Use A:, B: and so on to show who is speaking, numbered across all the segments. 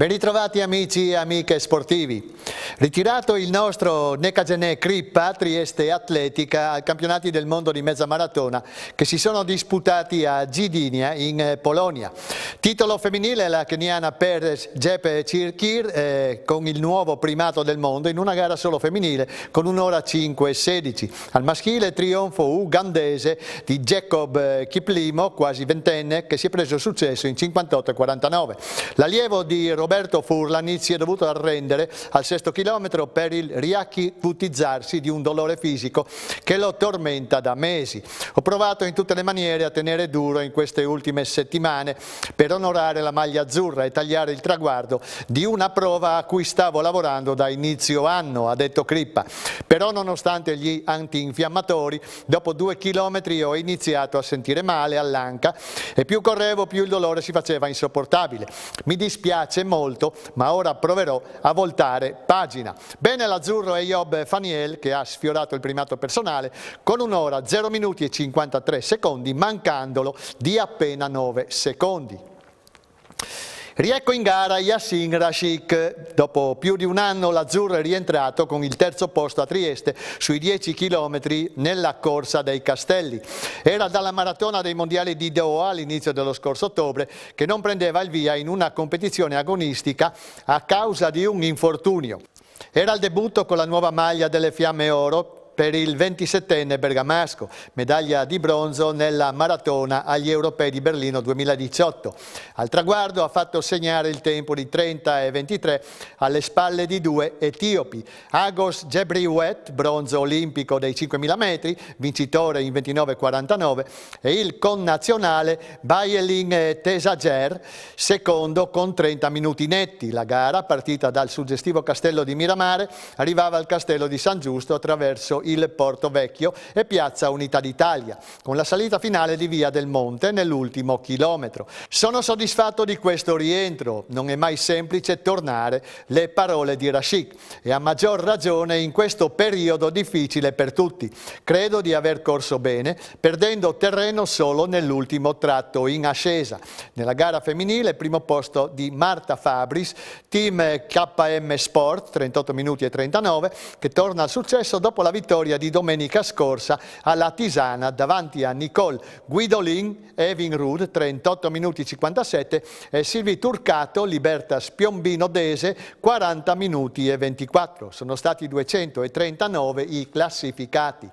A: Ben ritrovati amici e amiche sportivi. Ritirato il nostro Necagenè Crippa, Trieste Atletica, ai campionati del mondo di mezza maratona che si sono disputati a Gidinia in eh, Polonia. Titolo femminile la keniana Perez Jepe Cirkir eh, con il nuovo primato del mondo in una gara solo femminile con un'ora 5 e 16. Al maschile trionfo ugandese di Jacob eh, Kiplimo, quasi ventenne, che si è preso successo in 58 e 49. L'allievo di Roberto Furlani si è dovuto arrendere al sesto chilometro chilometro per il riacutizzarsi di un dolore fisico che lo tormenta da mesi. Ho provato in tutte le maniere a tenere duro in queste ultime settimane per onorare la maglia azzurra e tagliare il traguardo di una prova a cui stavo lavorando da inizio anno, ha detto Crippa. Però nonostante gli antinfiammatori, dopo due chilometri ho iniziato a sentire male all'anca e più correvo più il dolore si faceva insopportabile. Mi dispiace molto, ma ora proverò a voltare pagina pagina. Bene l'azzurro e Job Faniel che ha sfiorato il primato personale con un'ora 0 minuti e 53 secondi mancandolo di appena 9 secondi. Riecco in gara Yassin Rashik. Dopo più di un anno l'Azzurro è rientrato con il terzo posto a Trieste sui 10 km nella corsa dei Castelli. Era dalla maratona dei mondiali di Doha all'inizio dello scorso ottobre che non prendeva il via in una competizione agonistica a causa di un infortunio. Era il debutto con la nuova maglia delle Fiamme Oro per il 27enne bergamasco, medaglia di bronzo nella maratona agli europei di Berlino 2018. Al traguardo ha fatto segnare il tempo di 30 e 23 alle spalle di due etiopi. Agos Jebriwet, bronzo olimpico dei 5.000 metri, vincitore in 29,49, e il connazionale Bayelin Tesager, secondo con 30 minuti netti. La gara, partita dal suggestivo castello di Miramare, arrivava al castello di San Giusto attraverso il il Porto Vecchio e piazza Unità d'Italia, con la salita finale di Via del Monte nell'ultimo chilometro. Sono soddisfatto di questo rientro, non è mai semplice tornare le parole di Rashid e a maggior ragione in questo periodo difficile per tutti. Credo di aver corso bene, perdendo terreno solo nell'ultimo tratto in ascesa. Nella gara femminile primo posto di Marta Fabris, team KM Sport, 38 minuti e 39, che torna al successo dopo la vittoria vittoria di domenica scorsa alla Tisana davanti a Nicole Guidolin, Evin Rood, 38 minuti 57 e Silvi Turcato, Libertas Piombino Dese, 40 minuti e 24. Sono stati 239 i classificati.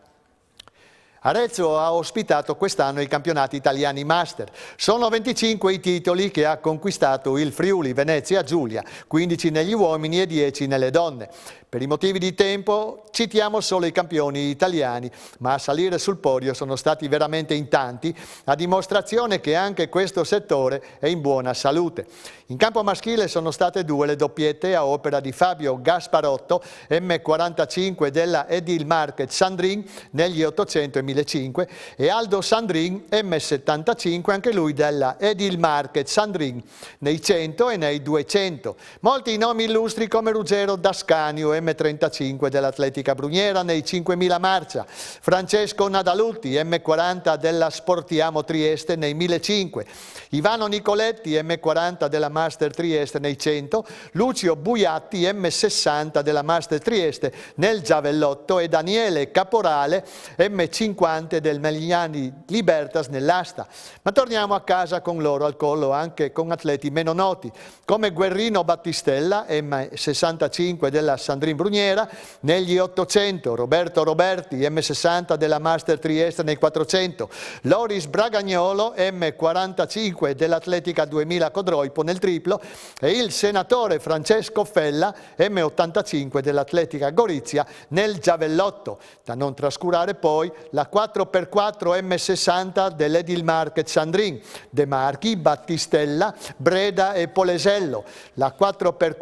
A: Arezzo ha ospitato quest'anno i campionati italiani Master. Sono 25 i titoli che ha conquistato il Friuli, Venezia, Giulia, 15 negli uomini e 10 nelle donne. Per i motivi di tempo citiamo solo i campioni italiani, ma a salire sul podio sono stati veramente in tanti, a dimostrazione che anche questo settore è in buona salute. In campo maschile sono state due le doppiette a opera di Fabio Gasparotto, M45 della Edil Market Sandrin negli 800 e 1000 2005 e Aldo Sandrin M75, anche lui della Edil Market Sandrin, nei 100 e nei 200. Molti nomi illustri come Ruggero Dascanio M35 dell'Atletica Bruniera nei 5000 marcia, Francesco Nadalutti M40 della Sportiamo Trieste nei 1500, Ivano Nicoletti M40 della Master Trieste nei 100, Lucio Buiatti M60 della Master Trieste nel Giavellotto e Daniele Caporale M50 quante del Melignani Libertas nell'asta, ma torniamo a casa con loro al collo anche con atleti meno noti, come Guerrino Battistella, M65 della Sandrin Bruniera, negli 800, Roberto Roberti, M60 della Master Trieste nei 400, Loris Bragagnolo, M45 dell'Atletica 2000 Codroipo nel triplo e il senatore Francesco Fella, M85 dell'Atletica Gorizia nel giavellotto, da non trascurare poi la 4x4 M60 dell'Edilmarket Sandrin, De Marchi, Battistella, Breda e Polesello, la 4x4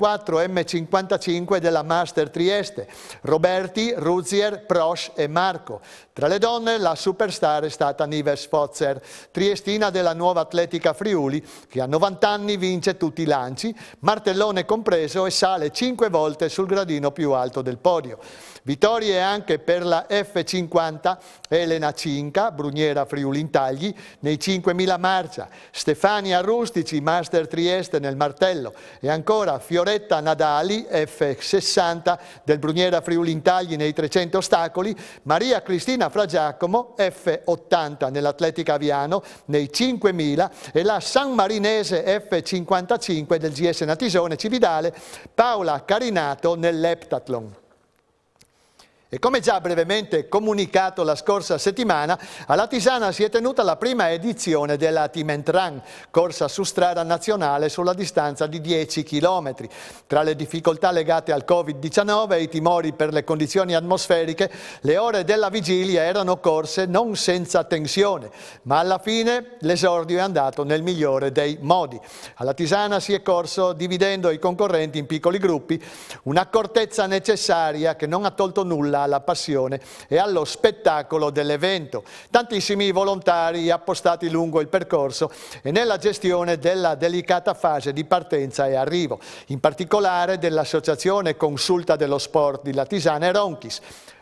A: M55 della Master Trieste, Roberti, Ruzier, Prosch e Marco. Tra le donne la superstar è stata Nives Fozzer, triestina della nuova atletica Friuli, che a 90 anni vince tutti i lanci, martellone compreso e sale 5 volte sul gradino più alto del podio. Vittorie anche per la F50 Elena Cinca, Bruniera Friulintagli, nei 5.000 marcia, Stefania Rustici, Master Trieste nel martello e ancora Fioretta Nadali, F60 del Bruniera Friulintagli nei 300 ostacoli, Maria Cristina Fragiacomo, F80 nell'Atletica Aviano nei 5.000 e la San Marinese F55 del GS Natisone Cividale, Paola Carinato nell'Eptathlon. E come già brevemente comunicato la scorsa settimana, alla Tisana si è tenuta la prima edizione della Timentran, corsa su strada nazionale sulla distanza di 10 km. Tra le difficoltà legate al Covid-19 e i timori per le condizioni atmosferiche, le ore della vigilia erano corse non senza tensione, ma alla fine l'esordio è andato nel migliore dei modi. Alla Tisana si è corso dividendo i concorrenti in piccoli gruppi, un'accortezza necessaria che non ha tolto nulla quella alla passione e allo spettacolo dell'evento. Tantissimi volontari appostati lungo il percorso e nella gestione della delicata fase di partenza e arrivo, in particolare dell'Associazione Consulta dello Sport di Latisana e Ronchis.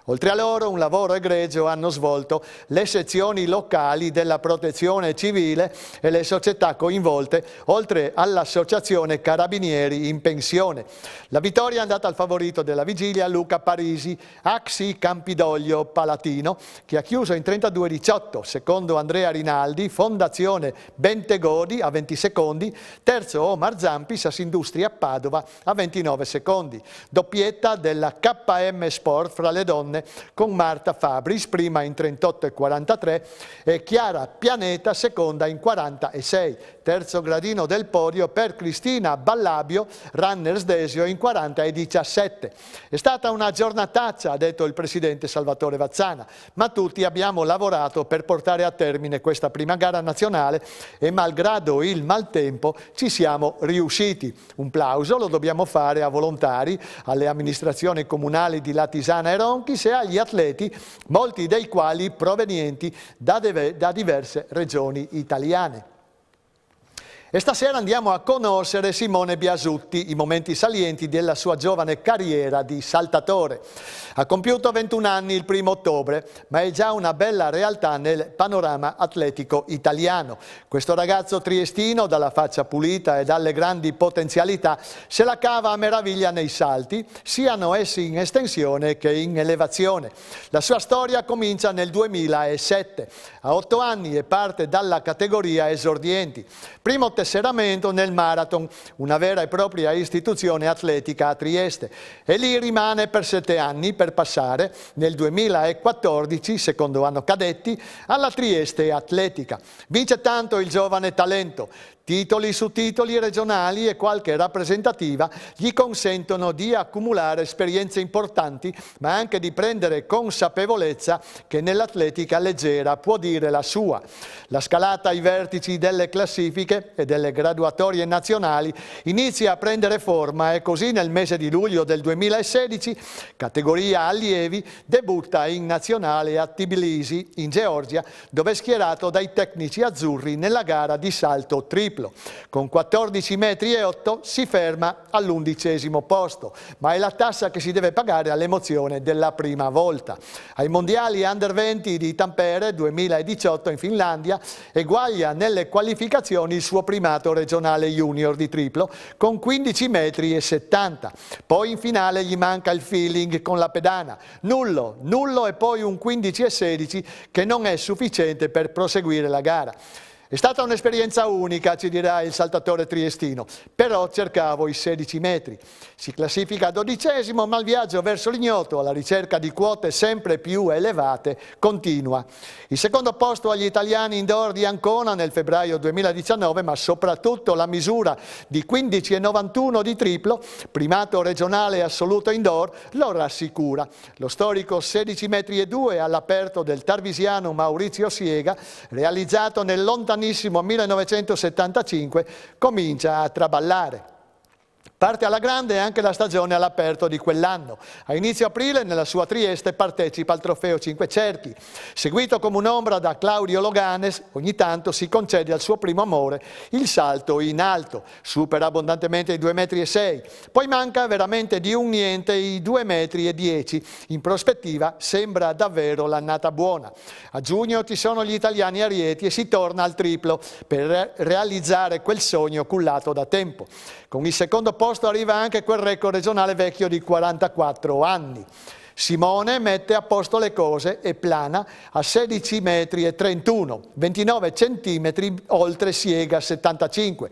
A: Oltre a loro un lavoro egregio hanno svolto le sezioni locali della protezione civile e le società coinvolte, oltre all'associazione Carabinieri in pensione. La vittoria è andata al favorito della vigilia Luca Parisi, Axi Campidoglio Palatino, che ha chiuso in 32-18, secondo Andrea Rinaldi, Fondazione Bentegodi a 20 secondi, terzo Omar Zampi, Sassindustria Padova a 29 secondi. Doppietta della KM Sport fra le donne donne con Marta Fabris, prima in 38 e 43, e Chiara Pianeta, seconda in 46 terzo gradino del podio per Cristina Ballabio, runners Desio in 40 e 17. È stata una giornataccia, ha detto il presidente Salvatore Vazzana, ma tutti abbiamo lavorato per portare a termine questa prima gara nazionale e malgrado il maltempo ci siamo riusciti. Un plauso lo dobbiamo fare a volontari, alle amministrazioni comunali di Latisana e Ronchis e agli atleti, molti dei quali provenienti da, da diverse regioni italiane. E stasera andiamo a conoscere Simone Biasutti, i momenti salienti della sua giovane carriera di saltatore. Ha compiuto 21 anni il primo ottobre, ma è già una bella realtà nel panorama atletico italiano. Questo ragazzo triestino, dalla faccia pulita e dalle grandi potenzialità, se la cava a meraviglia nei salti, siano essi in estensione che in elevazione. La sua storia comincia nel 2007. A 8 anni e parte dalla categoria esordienti. Primo tesseramento nel Marathon, una vera e propria istituzione atletica a Trieste. E lì rimane per sette anni per passare nel 2014, secondo anno cadetti, alla Trieste Atletica. Vince tanto il giovane talento, Titoli su titoli regionali e qualche rappresentativa gli consentono di accumulare esperienze importanti, ma anche di prendere consapevolezza che nell'atletica leggera può dire la sua. La scalata ai vertici delle classifiche e delle graduatorie nazionali inizia a prendere forma e così nel mese di luglio del 2016, categoria allievi, debutta in nazionale a Tbilisi, in Georgia, dove è schierato dai tecnici azzurri nella gara di salto triplo triplo. Con 14 metri e 8 si ferma all'undicesimo posto, ma è la tassa che si deve pagare all'emozione della prima volta. Ai mondiali under 20 di Tampere 2018 in Finlandia eguaglia nelle qualificazioni il suo primato regionale junior di triplo con 15 metri e 70. Poi in finale gli manca il feeling con la pedana. Nullo, nullo e poi un 15 e 16 che non è sufficiente per proseguire la gara. È stata un'esperienza unica, ci dirà il saltatore triestino, però cercavo i 16 metri. Si classifica dodicesimo, ma il viaggio verso l'ignoto, alla ricerca di quote sempre più elevate, continua. Il secondo posto agli italiani indoor di Ancona nel febbraio 2019, ma soprattutto la misura di 15,91 di triplo, primato regionale assoluto indoor, lo rassicura. Lo storico 16,2 metri all'aperto del tarvisiano Maurizio Siega, realizzato nel lontanissimo grandissimo 1975 comincia a traballare. Parte alla grande anche la stagione all'aperto di quell'anno. A inizio aprile nella sua Trieste partecipa al trofeo Cinque Cerchi. Seguito come un'ombra da Claudio Loganes, ogni tanto si concede al suo primo amore il salto in alto. Supera abbondantemente i 2,6 m. Poi manca veramente di un niente i 2,10 m. In prospettiva sembra davvero l'annata buona. A giugno ci sono gli italiani a Rieti e si torna al triplo per realizzare quel sogno cullato da tempo. Con il secondo posto posto arriva anche quel record regionale vecchio di 44 anni. Simone mette a posto le cose e plana a 16 metri e 31, 29 centimetri oltre Siega 75.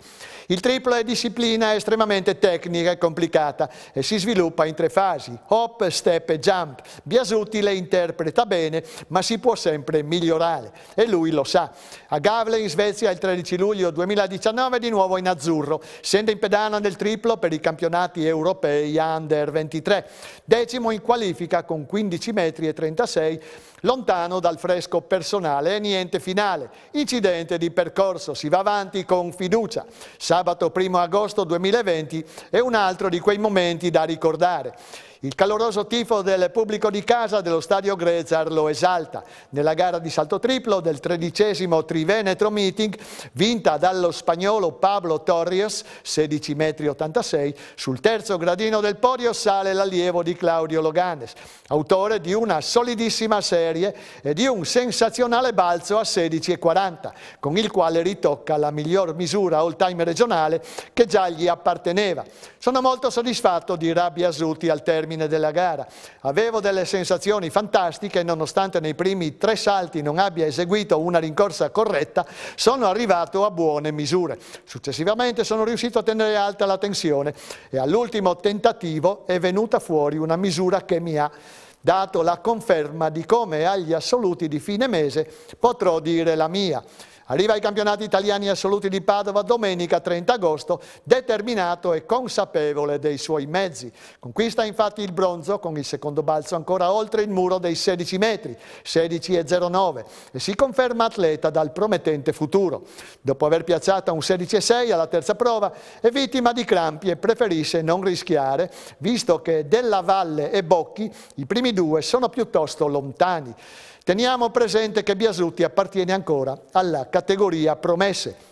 A: Il triplo è disciplina estremamente tecnica e complicata e si sviluppa in tre fasi, hop, step e jump. Biasuti le interpreta bene, ma si può sempre migliorare e lui lo sa. A Gavle in Svezia il 13 luglio 2019 di nuovo in azzurro, scende in pedana nel triplo per i campionati europei under 23, decimo in qualifica classifica con 15 metri e 36, lontano dal fresco personale e niente finale. Incidente di percorso, si va avanti con fiducia. Sabato 1 agosto 2020 è un altro di quei momenti da ricordare. Il caloroso tifo del pubblico di casa dello stadio Grezar lo esalta. Nella gara di salto triplo del tredicesimo Trivenetro Meeting, vinta dallo spagnolo Pablo Torrios, 16,86 m, sul terzo gradino del podio sale l'allievo di Claudio Loganes, autore di una solidissima serie e di un sensazionale balzo a 16,40, con il quale ritocca la miglior misura all-time regionale che già gli apparteneva. Sono molto soddisfatto di Rabbia Zuti al termine termine della gara. Avevo delle sensazioni fantastiche, nonostante nei primi tre salti non abbia eseguito una rincorsa corretta, sono arrivato a buone misure. Successivamente sono riuscito a tenere alta la tensione e all'ultimo tentativo è venuta fuori una misura che mi ha dato la conferma di come agli assoluti di fine mese potrò dire la mia. Arriva ai campionati italiani assoluti di Padova domenica 30 agosto, determinato e consapevole dei suoi mezzi. Conquista infatti il bronzo con il secondo balzo ancora oltre il muro dei 16 metri, 16,09, e si conferma atleta dal promettente futuro. Dopo aver piazzata un 16,6 alla terza prova, è vittima di crampi e preferisce non rischiare, visto che Della Valle e Bocchi, i primi due, sono piuttosto lontani. Teniamo presente che Biasutti appartiene ancora alla categoria promesse.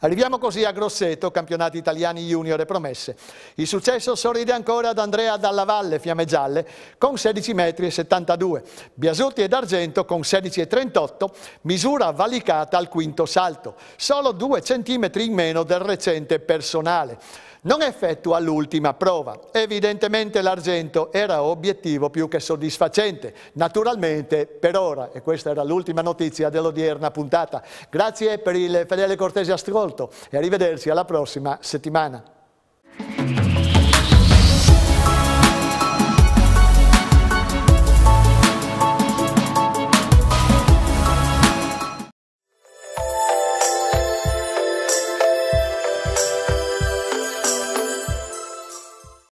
A: Arriviamo così a Grosseto, campionati italiani junior e promesse. Il successo sorride ancora ad Andrea Dalla Valle, Fiamme Gialle, con 16,72 m. Biasutti ed Argento con 16,38 misura valicata al quinto salto, solo 2 cm in meno del recente personale. Non effettua l'ultima prova. Evidentemente l'argento era obiettivo più che soddisfacente. Naturalmente, per ora, e questa era l'ultima notizia dell'odierna puntata, grazie per il fedele cortese ascolto e arrivederci alla prossima settimana.